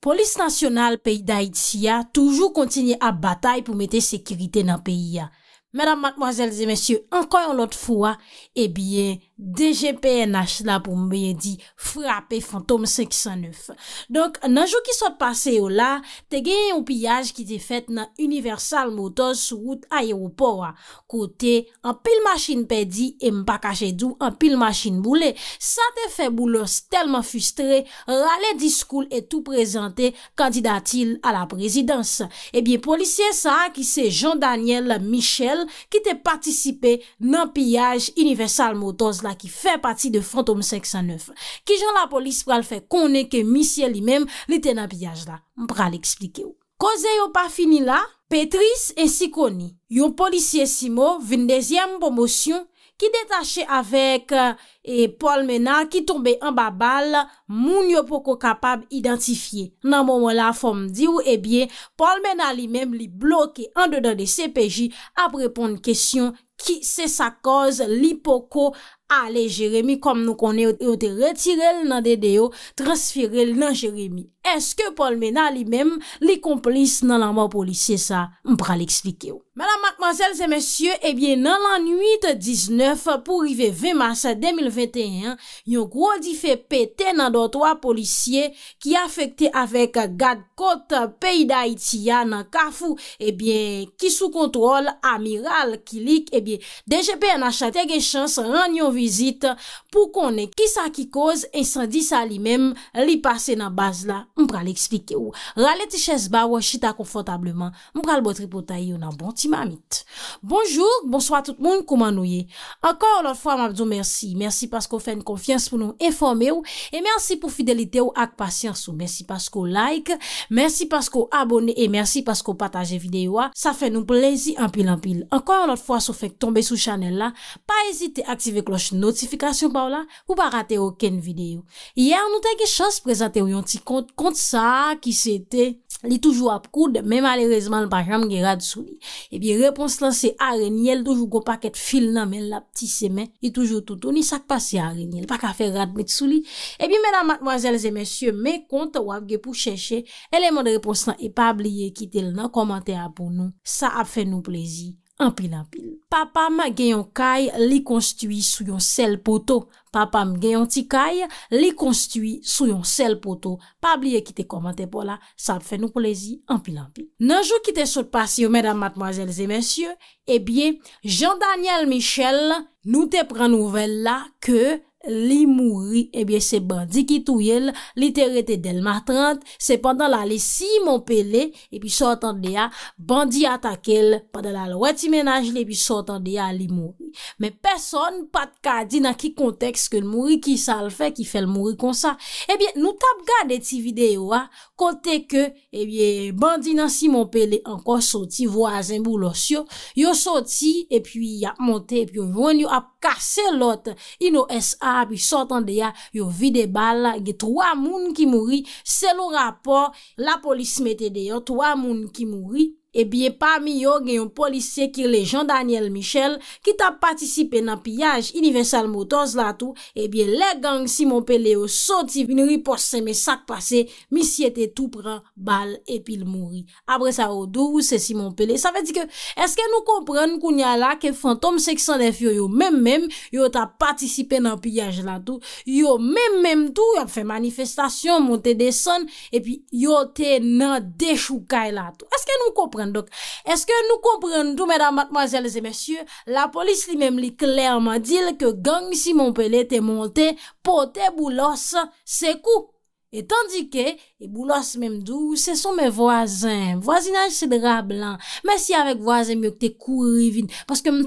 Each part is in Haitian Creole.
Polis nasyonal peyi d'Aitia toujou kontinye a batay pou mete sekirite nan peyi ya. Mèdam, madmoazèlze, mèsyè, anko yon lot fwa, e eh biye... DGPNH la pou mwenye di Frape Fantom 509 Donk nanjou ki sot pase yo la Te genye yon piyaj ki te fet nan Universal Motors Rout ayer ou porwa Kote an pil masin pedi E mpa kache dou an pil masin boule Sa te fe boule Telman fustre Rale diskoul etou prezante Kandidatil a la prezidans Ebyen eh polisye sa ki se Jean Daniel Michel Ki te patisipe nan piyaj Universal Motors la ki fè pati de Fantom 509. Ki jan la polis pral fè konè ke misye li mèm li tena piyaj la. M pral eksplike ou. Koze yo pa fini la? Petris ensi koni. Yo polisye Simo vin dezyem pòm osyon ki detache avek e pol mena ki tombe an babal moun yo poko kapab identifiye. Nan moun wè la fòm di ou e bie, pol mena li mèm li bloke an dedan de CPJ ap repon n kesyon ki se sa koz li poko Ale, Jeremie, kom nou konen yo te retirel nan dede yo, transfirel nan Jeremie. Eske pol mena li mem li komplis nan la mwa polis, se sa mbra li eksplike yo. Madame, mademoiselles et messieurs, eh bien, nan l'an 8-19, pou rive 20 mars 2021, yon gro di fe pete nan do 3 policiers ki a fekte avek Gade Cote, peyi da Itiya, nan Kafou, eh bien, ki sou kontrol, Amiral Kilik, eh bien, DGP an achate gen chans, ran yon vizit pou konen ki sa ki koz incendi sa li men, li pase nan baz la. Mpral eksplike ou. Rale ti chesba, weshita konfotableman. Mpral botri potay yon nan bonti Bonjour, bonsoit tout moun, kouman nou ye? Ankon anot fwa mabzou mersi, mersi paskou fèn konfians pou nou informe ou E mersi pou fidelite ou ak pasyans ou, mersi paskou like, mersi paskou abone E mersi paskou pataje videyo a, sa fèn nou plezi anpil anpil Ankon anot fwa sou fèk tombe sou chanel la, pa ezite aktive kloche notifikasyon pa ou la Ou pa rate ou ken videyo Yer nou teke chans prezante ou yon ti kont sa ki se te Li toujou ap koud, men malerezman l pa jam ge rad sou li. E bi repons lan se arenyel, toujou go pa ket fil nan men la pti semen. Li e toujou toutou, ni sak pa se arenyel, pa ka fe rad met sou li. E bi menan matmoazelze mensyo, men kont wap ge pou cheshe. Eleman de repons lan e pa bliye kitel nan komante apounou. Sa ap fe nou plezi. Anpil anpil. Papam genyon kay li konstiwi sou yon sel poto. Papam genyon ti kay li konstiwi sou yon sel poto. Pabliye ki te komante pou la. Sa ap fè nou plezi. Anpil anpil. Nanjou ki te sot pasi ou mèdam matmwazèl zè mèsyè. E eh bie, Jean Daniel Michel nou te pran nouvel la ke... li mouri, ebyen eh se bandi ki tou yel, literete del matrante se pandan la li Simon Pele e pi sotan de a bandi atakel, pandan la lweti menajle, e pi sotan de a li mouri me person pat ka di nan ki konteks ke lmouri ki sal fe ki fel mouri konsa, ebyen nou tap gade ti video a, kote ke, ebyen, bandi nan Simon Pele ankon soti, voazen bou los yo, yo soti e pi ya monte, e pi yo ven yo ap kase lot, ino SA pi sotan de ya yo vide bal la ge 3 moun ki mouri se lo rapor la polis mette de yo 3 moun ki mouri E bie pa mi yo gen yon polisye Kir le Jean Daniel Michel Ki ta patisipe nan piyaj Universal Motors la tou E bie le gang Simon Pele yo soti Bine ripos seme sak pase Mi si ete tou pran bal epil mouri Abre sa ou dou ou se Simon Pele Sa ve di ke eske nou kompren Koun ya la ke fantom seksyon def yo Yo men men yo ta patisipe nan piyaj la tou Yo men men tou Yo fe manifestasyon Monte de son E pi yo te nan dechoukai la tou Eske nou kompren Eske nou kompren nou mèdam matmazèl zè mèsyè, la polis li mèm li klèrman dil ke gang misi moun pelè te montè pou te boulòs se kou. Etan di ke, e boulòs mèm dou, se son mè vòzèn, vòzinaj se dra blan, mèsi avèk vòzèn mèk te kou rivin, paske mè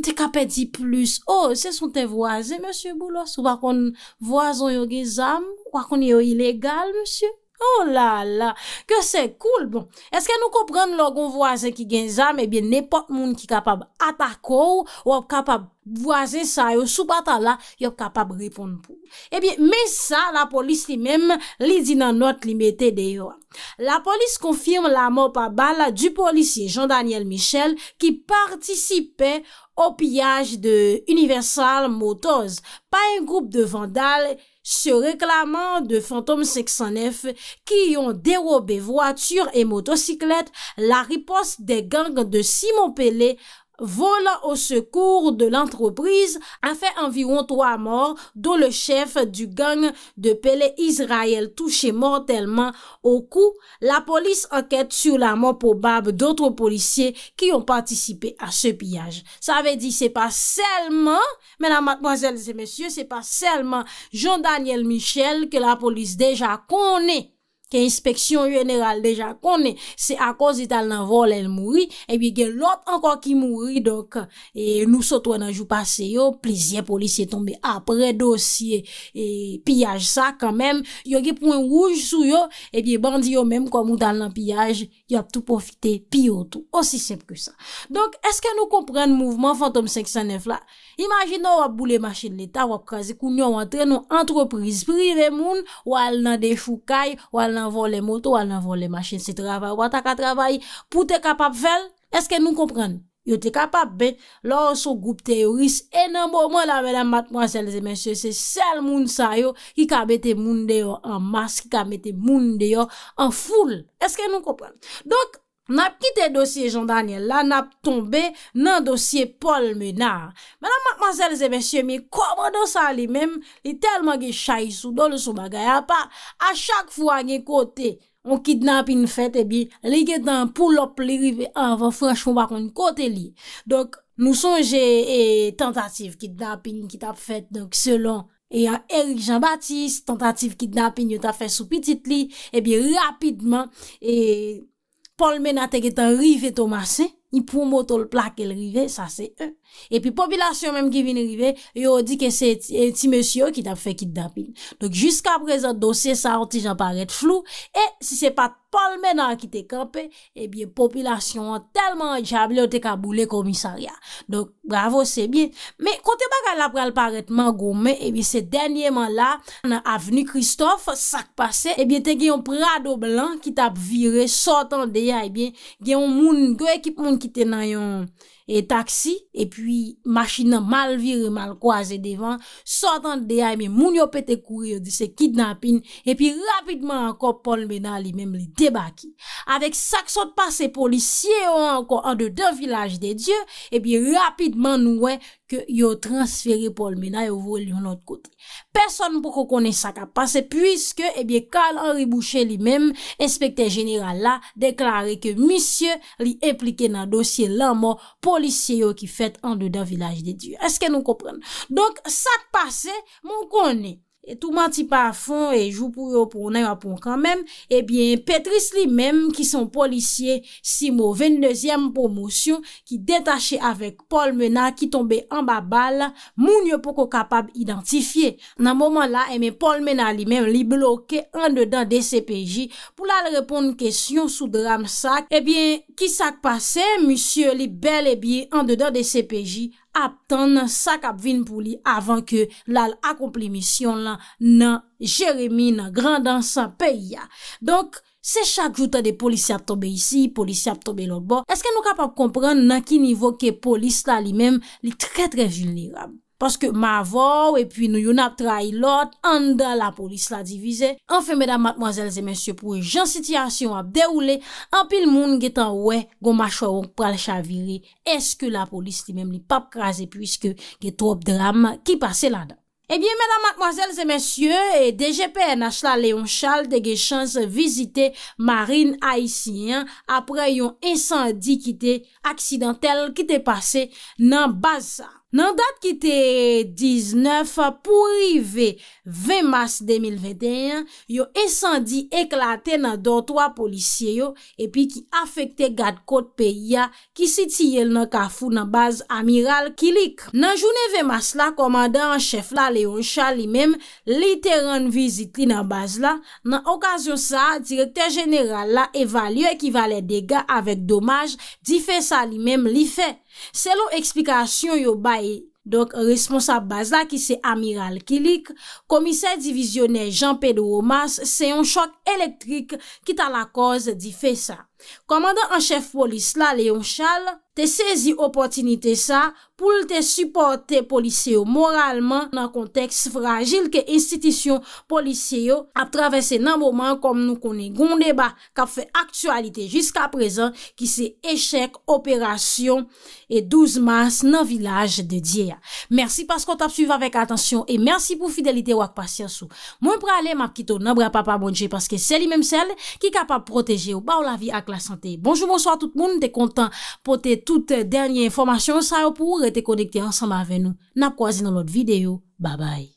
te kapè di plus, oh se son te vòzèn mèsyè boulòs, ou wakon vòzèn yo ge zam, wakon yo ilegal mèsyè. Oh la la, ke se koul bon. Eske nou kopran logon wazen ki gen jam, ebyen nepot moun ki kapab atakou, ou ap kapab pouni, Vwazen sa yo sou bata eh la, yo kapab ripon pou. Ebyen, me sa la polis li mem li di nan not li mette deyo. La polis konfirm la mou pa bala du polisie Jean Daniel Michel ki partisipe au piyaj de Universal Motors. Pa yon groub de vandal se reklaman de Fantom 609 ki yon derobe vwature e motosiklet la ripos de gang de Simon Pellet volant au secours de l'entreprise a fait environ trois morts, dont le chef du gang de Pelé Israël touché mortellement au cou. La police enquête sur la mort probable d'autres policiers qui ont participé à ce pillage. Ça veut dire c'est pas seulement, mesdames, mademoiselles et messieurs, c'est pas seulement Jean-Daniel Michel que la police déjà connaît ke inspeksyon jeneral deja kone se akos di tal nan vol el mouri epi gen lot anko ki mouri dok e nou sotwa nan jou pase yo, plizye polisye tombe apre dosye e piyaj sa kamem, yo ki pouen rouj sou yo, epi bandi yo menm kwa mou tal nan piyaj, yo ap tout profite piyo tou, osi semp ke sa donk eske nou kompren mouvman fantom 509 la, imagino wap boule masjen neta, wap kaze kou nyon wap tre nou antropriz prive moun wal nan defukay, wal nan vò le moto, nan vò le machin, se travay. Wata ka travay pou te kapap vel? Eske nou kompren? Yo te kapap be, lò sou goup teoris enanbò. Mwen la, mèdam, mat, mwansel, zemensye, se sel moun sa yo ki ka bete moun deyo an mas, ki ka bete moun deyo an foul. Eske nou kompren? Donk, nap kite dosye Jean Daniel la, nap tombe nan dosye Paul Menard. Mè nan madman zèl zè mè sye, mi komodo sa li mèm, li telman ge chay sou dole sou bagay apa. A chak fwa gen kote, on kidnap in fèt e bi, li gen dan pou lop li rive avan, franjfou bakon kote li. Dok, nou sonje tentatif kidnap in, kitap fèt, donk selon e a Eric Jean-Baptiste, tentatif kidnap in, yo ta fèt sou pitit li, e bi rapidman, e... Pol men a teke ta rive, Tomase. pou moutou l plak ke l rive, sa se e. E pi, popilasyon menm ki vine rive, yo di ke se ti mesyo ki tap fe ki dapil. Dok, jiska prezant dosye, sa an ti jan paret flou. E, si se pat palmenan ki te kape, e eh bi, popilasyon an telman jable ou te ka boule komisarya. Dok, bravo, se bin. Me, kote bakan la prel paret man gome, e bi, se denye man eh la, nan aveni Kristof, sak pase, e eh bi, te gen yon prado blan ki tap vire, sotan deya, e bi, gen yon moun, kwe ekip moun ki きてないよ。e taksi, e pi machina mal vire, mal kwaze devan, sotan deyay, men moun yo pete kouye di se kidnapin, e pi rapidman anko Paul Mena li men li debaki. Avek sak sot pase policye yo anko an de de village de Diyo, e pi rapidman nouen ke yo transferi Paul Mena yo voul yon not koutri. Person pou kou kone sak a pase puisque, e bi, Karl Henri Boucher li men, espekte general la, deklare ke misye li implike nan dosye la mò, Paul Polisye yo ki fèt an do da vilaj de Diyo. Eske nou kopren? Donk sak pase moun konen. Touman ti pa fon e jou pou yo pou nan yon pon kan men, ebyen eh Petris li men ki son policye si mou. Ve n dezyen m pou mousyon ki detache avek Paul Mena ki tombe an ba bal, moun yo pou ko kapab identifiye. Nan mouman la, e men eh Paul Mena li men li bloke an de dan de CPJ. Pou la le repon n kesyon sou dram sak, ebyen eh ki sak pase, mousyon li bel e bi an de dan de CPJ. ap tan nan sa kap vin pou li avan ke lal akomple misyon nan Jeremy nan Grandan Sanpeya. Donk, se chak joutan de polisi ap tobe isi, polisi ap tobe lor bo, eske nou kap ap kompran nan ki nivou ke polis la li menm li tre tre jil li ram. Paske ma vòw e pi nou yon ap trai lot, an da la polis la divize. An fe, mèdam, matmoazèl, zè mèsyè, pou gen sityasyon ap deroule, an pil moun gè tan wè, gòm achoron pral chavire. Eske la polis li mèm li pap krasè, pwiske gè trop dram ki pase la dan. Ebyen, mèdam, matmoazèl, zè mèsyè, e deje pe en as la leyon chal de ge chans vizite marine haisyen apre yon insandi ki te aksidentel ki te pase nan baza. Nan dat ki te 19 pou rive 20 mars 2021, yo esandi eklate nan do 3 polisye yo epi ki afekte gade kote peya ki siti yel nan kafou nan baz Amiral Kilik. Nan jounen 20 mars la, komanda an chef la leoncha li mem li te ran vizit li nan baz la. Nan okasyon sa, direte general la evalye ekivalen dega avet domaj di fe sa li mem li fe. Se lo eksplikasyon yo baye, responsab baz la ki se Amiral Kilik, komiser divizyoner Jean-Pedro Mas, se yon chok elektrik ki ta la koz di fe sa. Komanda an chef polis la leyon chal te sezi opotinite sa pou te supporte polisye yo moralman nan konteks fragil ke institisyon polisye yo ap travese nan mouman kom nou konen goun deba kap fe aktualite jiska prezen ki se eshek operasyon e 12 mars nan vilaj de Dyea. Mersi paskot ap suyve avèk atensyon e mersi pou fidelite wak pasyansou. Mwen pralè map kito nan bre ap ap abonje paske seli menm sel ki kap ap proteje ou ba ou la vi ak. la sante. Bonjour, bonsoir tout moun, te kontant pou te tout dernyen informasyon sa yo pou ou rete konekte ansamba ave nou. Nap kwa zi nan lot videyo. Babay.